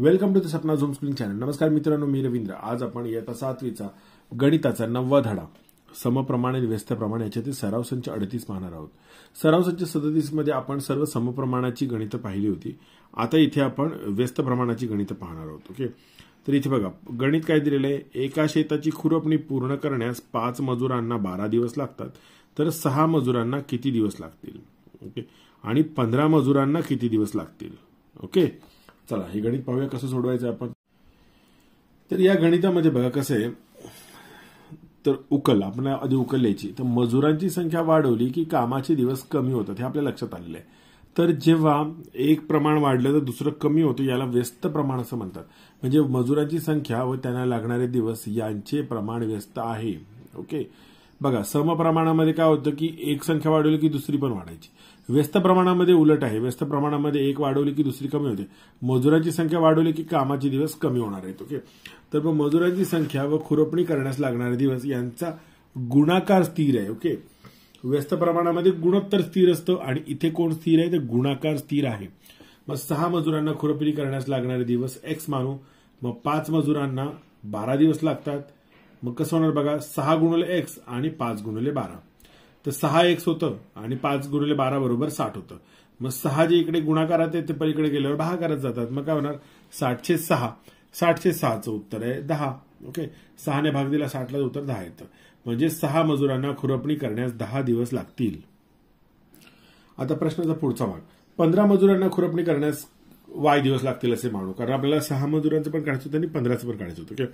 welcome to the Sapna झोम screen channel नमस्कार मित्रांनो मी रवींद्र आज आपण येता सातवीचा गणिताचा नववा धडा समप्रमाणे आणि प्रमाण याच्यातील सराव संच अडतीस पाहणार आहोत सराव संच सदतीस मध्ये आपण सर्व समप्रमाणाची गणितं पाहिली होती आता इथे आपण व्यस्त प्रमाणाची गणितं पाहणार आहोत ओके तर इथे बघा गणित काय दिलेलं आहे एका शेताची खुरपणी पूर्ण करण्यास पाच मजुरांना बारा दिवस लागतात तर सहा मजुरांना किती दिवस लागतील ओके आणि पंधरा मजुरांना किती दिवस लागतील ओके चला हे गणित पाहूया कसं सोडवायचं आपण तर या गणितामध्ये बघा कसं आहे तर उकल आपण आधी उकल तर मजुरांची संख्या वाढवली की कामाचे दिवस कमी होतात हे आपल्या लक्षात आलेलं आहे तर जेव्हा एक प्रमाण वाढलं तर दुसरं कमी होतं याला व्यस्त प्रमाण असं म्हणतात म्हणजे मजुरांची संख्या व त्यांना लागणारे दिवस यांचे प्रमाण व्यस्त आहे ओके बघा सम प्रमाणामध्ये काय होतं की एक संख्या वाढवली की दुसरी पण वाढायची व्यस्त प्रमाणामध्ये उलट आहे व्यस्त प्रमाणामध्ये एक वाढवली की दुसरी कमी होते मजुरांची संख्या वाढवली की कामाचे दिवस कमी होणार आहेत ओके तर मग मजुरांची संख्या व खुरपणी करण्यास लागणारे दिवस यांचा गुणाकार स्थिर आहे ओके व्यस्त प्रमाणामध्ये गुणोत्तर स्थिर असतं आणि इथे कोण स्थिर आहे तर गुणाकार स्थिर आहे मग सहा मजुरांना खुरपणी करण्यास लागणारे दिवस एक्स मानू मग पाच मजुरांना बारा दिवस लागतात मग कसं होणार बघा सहा गुणले एक्स आणि पाच गुणले बारा तर सहा एक्स होतं आणि पाच गुणले बारा बरोबर साठ होतं मग सहा जे इकडे गुणाकारात आहे ते पलीकडे गेल्यावर करत जातात मग काय होणार साठशे सहा साठशे सहाचं उत्तर आहे दहा ओके सहाने भाग दिला साठला उत्तर दहा येतं म्हणजे सहा मजुरांना खुरपणी करण्यास दहा दिवस लागतील आता प्रश्नाचा पुढचा भाग पंधरा मजुरांना खुरपणी करण्यास वाय दिवस लागतील असे मानू कारण आपल्याला सहा मजुरांचं पण काढायचं होतं आणि पंधराचं पण काढायचं होतं ओके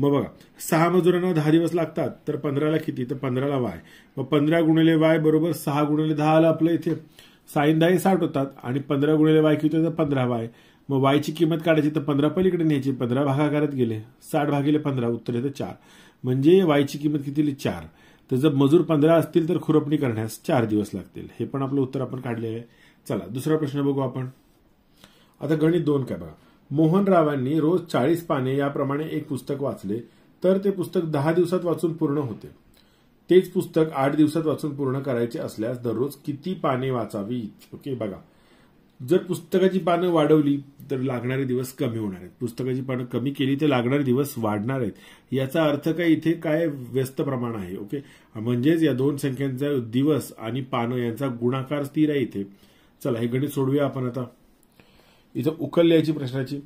मग बघा सहा मजुरांना दहा दिवस लागतात तर पंधराला किती तर पंधराला वाय मग पंधरा गुणिले वाय बरोबर सहा गुणिले दहा आला आपलं इथे साईन दहा साठ होतात आणि पंधरा गुणिले वाय किती तर पंधरा वाय मग वायची किंमत काढायची तर पंधरा पलीकडे न्यायची पंधरा भागाकारात गेले साठ भागिले पंधरा उत्तर येतं चार म्हणजे वायची किंमत किती चार तर जर मजूर पंधरा असतील तर खुरपणी करण्यास चार दिवस लागतील हे पण आपलं उत्तर आपण काढलेलं आहे चला दुसरा प्रश्न बघू आपण आता गणित दोन काय बघा मोहनरावांनी रोज चाळीस पाने याप्रमाणे एक पुस्तक वाचले तर ते पुस्तक दहा दिवसात वाचून पूर्ण होते तेच पुस्तक आठ दिवसात वाचून पूर्ण करायचे असल्यास दररोज किती पाने वाचावी ओके बघा जर पुस्तकाची पानं वाढवली तर लागणारे दिवस कमी होणार आहेत पुस्तकाची पानं कमी केली तर लागणारे दिवस वाढणार आहेत याचा अर्थ काय इथे काय व्यस्त प्रमाण आहे ओके म्हणजेच या दोन संख्यांचा दिवस आणि पानं यांचा गुणाकार स्थिर आहे इथे चला हे गणित सोडवूया आपण आता इथं उकलल्याची प्रश्नाची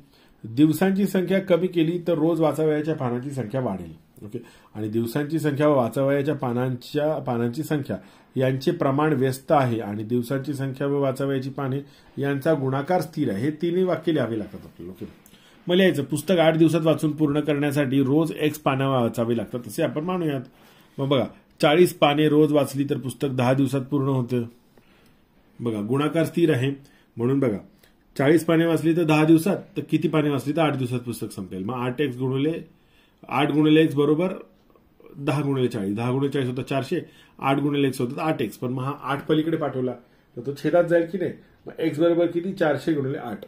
दिवसांची संख्या कमी केली तर रोज वाचावयाच्या पानांची संख्या वाढेल ओके आणि दिवसांची संख्या व वाचावयाच्या पानांच्या पानांची संख्या यांचे प्रमाण व्यस्त आहे आणि दिवसांची संख्या व वाचावयाची पाने यांचा गुणाकार स्थिर आहे हे तिन्ही वाक्य लिहावे लागतात आपल्याला ओके मग लिहायचं पुस्तक आठ दिवसात वाचून पूर्ण करण्यासाठी रोज एक्स पाना वाचावी लागतात असे आपण मानूयात मग बघा चाळीस पाने रोज वाचली तर पुस्तक दहा दिवसात पूर्ण होतं बघा गुणाकार स्थिर आहे म्हणून बघा चाळीस पाने वाचली तर दहा दिवसात तर किती पाने वाचली तर आठ दिवसात पुस्तक संपेल मग आठ एक्स गुणिले आठ गुणिले एक्स बरोबर दहा गुणले चाळीस दहा गुणिले चाळीस होता चारशे आठ गुणिले एक्स होता आठ एक्स पण मग हा आठ पलीकडे पाठवला तर तो छेदात जाईल की नाही मग एक्स बरोबर किती चारशे गुणिले आठ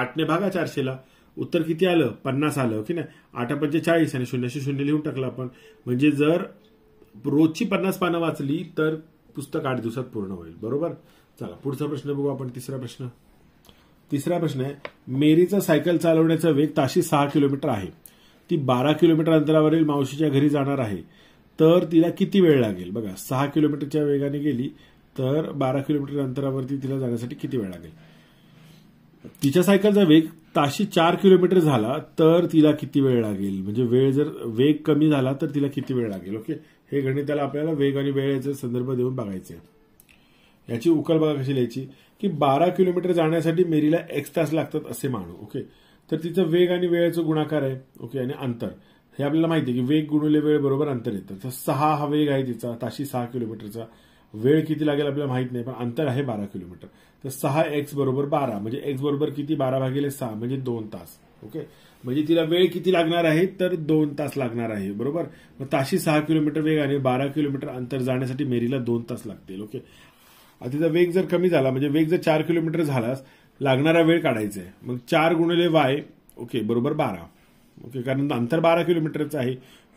आठने भागा चारशेला उत्तर किती आलं पन्नास आलं हो की नाही आठ पंचे चाळीस आणि शून्यशे शून्य लिहून टाकलं आपण म्हणजे जर रोजची पन्नास पानं वाचली तर पुस्तक आठ दिवसात पूर्ण होईल बरोबर चला पुढचा प्रश्न बघू आपण तिसरा प्रश्न तिसरा प्रश्न आहे मेरीचा सायकल चालवण्याचा वेग ताशी सहा किलोमीटर आहे ती बारा किलोमीटर अंतरावरील मावशीच्या घरी जाणार आहे तर तिला किती वेळ लागेल बघा सहा किलोमीटरच्या वेगाने गेली तर बारा किलोमीटर अंतरावरती तिला जाण्यासाठी किती वेळ लागेल तिच्या सायकलचा वेग ताशी चार किलोमीटर झाला तर तिला किती वेळ लागेल म्हणजे वेळ जर वेग कमी झाला तर तिला किती वेळ लागेल ओके हे गणिताला आपल्याला वेग आणि वेळेचा संदर्भ देऊन बघायचं आहे याची उकल बघा कशी लिहायची की बारा किलोमीटर जाण्यासाठी मेरीला एक तास लागतात असे मानू ओके तर तिचं वेग आणि वेळेचं गुणाकार आहे ओके आणि अंतर हे आपल्याला माहिती आहे की वेग गुणले वेळ बरोबर अंतर येतं तर सहा हा वेग आहे तिचा ताशी सहा किलोमीटरचा वेळ किती लागेल आपल्याला माहित नाही पण अंतर आहे बारा किलोमीटर तर सहा एक्स बरोबर बारा म्हणजे एक्स बरोबर किती बारा भागिले सहा म्हणजे दोन तास ओके म्हणजे तिला वेळ किती लागणार आहे तर दोन तास लागणार आहे बरोबर मग ताशी सहा किलोमीटर वेग आणि बारा किलोमीटर अंतर जाण्यासाठी मेरीला दोन तास लागतील ओके तिचा वेग जर कमी झाला म्हणजे वेग जर चार किलोमीटर झालास लागणारा वेळ काढायचा आहे मग चार गुणिले वाय ओके बरोबर बारा ओके कारण अंतर बारा किलोमीटरचं आहे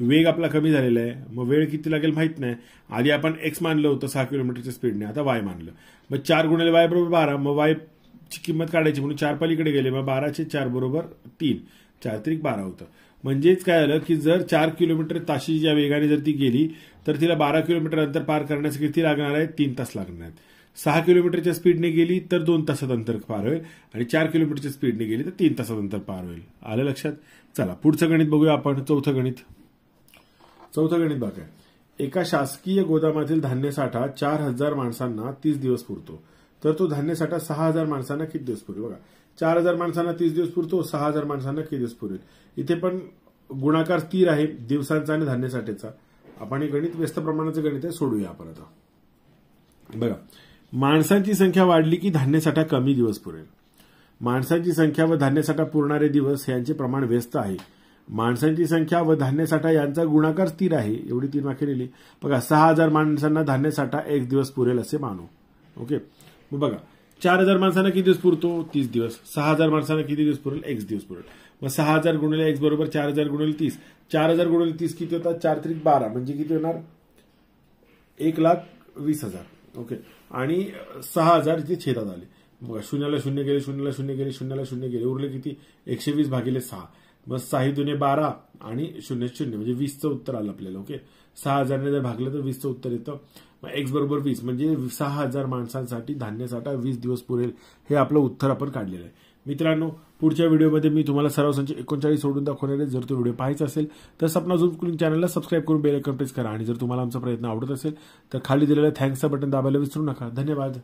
वेग आपला कमी झालेला आहे मग वेळ किती लागेल माहीत नाही आधी आपण एक्स मानलं होतं सहा किलोमीटरच्या स्पीडने आता वाय मानलं मग चार गुणिले वाय बरोबर बारा मग वायची किंमत काढायची म्हणून चार पलीकडे गेले मग बाराचे चार बरोबर तीन चार बारा होतं म्हणजेच काय झालं की जर चार किलोमीटर ताशी ज्या वेगाने जर ती गेली तर तिला बारा किलोमीटर अंतर पार करण्यासाठी किती लागणार आहे तीन तास लागणार आहेत सहा किलोमीटरच्या स्पीडने गेली तर दोन तासात अंतर पार होईल आणि चार किलोमीटरच्या स्पीडने गेली तर तीन तासात अंतर पार होईल आलं लक्षात चला पुढचं गणित बघूया आपण चौथं गणित चौथं गणित बघा एका शासकीय गोदामातील धान्य साठा चार हजार माणसांना तीस दिवस पुरतो तर तो धान्य साठा सहा हजार माणसांना किती दिवस पुरेल बघा चार हजार माणसांना तीस दिवस पुरतो सहा हजार माणसांना किती दिवस पुरेल इथे पण गुणाकार स्थिर आहे दिवसांचा आणि धान्य साठेचा आपण हे गणित व्यस्त प्रमाणाचं गणित आहे सोडूया आपण आता बघा माणसांची संख्या वाढली की धान्यसाठा कमी दिवस पुरेल माणसांची संख्या व धान्यसाठा पुरणारे दिवस यांचे प्रमाण व्यस्त आहे माणसांची संख्या व धान्यसाठा यांचा गुणाकार स्थिर आहे एवढी तीन वाक्य लिहिली बघा सहा हजार माणसांना धान्यसाठा एक दिवस पुरेल असे मानू ओके मग बघा चार हजार माणसांना किती दिवस पुरतो तीस दिवस सहा हजार माणसांना किती दिवस पुरेल एक दिवस पुरेल मग सहा हजार गुणिले एक्स बरोबर चार हजार गुणिले तीस चार हजार गुणिले तीस किती होतात चार त्रिक बारा म्हणजे किती होणार एक लाख वीस हजार ओके आणि सहा हजार इथे छेदात आले मग शून्याला शून्य गेले शून्याला शून्य गेले शून्याला शून्य गेले उरले किती एकशे वीस भागिले सहा मग साही दुने बारा आणि शून्य शून्य म्हणजे वीसचं उत्तर आलं आपल्याला ओके सहा हजारने जर भागलं तर वीसचं उत्तर येतं मग एक्स बरोबर वीस म्हणजे सहा हजार माणसांसाठी धान्य साठा वीस दिवस पुरेल हे आपलं उत्तर आपण काढलेलं आहे मित्रांनो पुढच्या व्हिडिओमध्ये मी तुम्हाला संच एकोणचाळीस सोडून दाखवणार आहे जर तो व्हिडिओ पाहायचा असेल तर सपना झूम कुलिंग चॅनलला सबस्क्राईब करून बेल आयकॉन प्रेस करा आणि जर तुम्हाला आमचा प्रयत्न आवडत असेल तर खाली दिलेल्या थँक्सचा बटन दाबायला विसरू नका धन्यवाद